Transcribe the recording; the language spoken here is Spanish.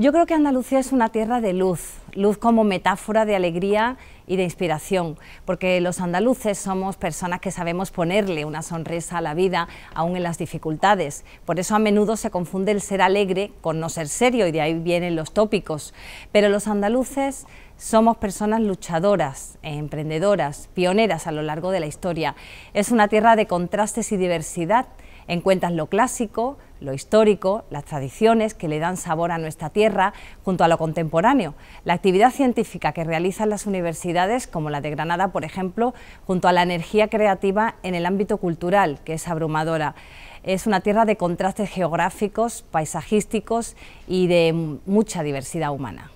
Yo creo que Andalucía es una tierra de luz, luz como metáfora de alegría y de inspiración, porque los andaluces somos personas que sabemos ponerle una sonrisa a la vida, aún en las dificultades. Por eso a menudo se confunde el ser alegre con no ser serio, y de ahí vienen los tópicos. Pero los andaluces somos personas luchadoras, emprendedoras, pioneras a lo largo de la historia. Es una tierra de contrastes y diversidad Encuentras lo clásico, lo histórico, las tradiciones que le dan sabor a nuestra tierra, junto a lo contemporáneo. La actividad científica que realizan las universidades, como la de Granada, por ejemplo, junto a la energía creativa en el ámbito cultural, que es abrumadora. Es una tierra de contrastes geográficos, paisajísticos y de mucha diversidad humana.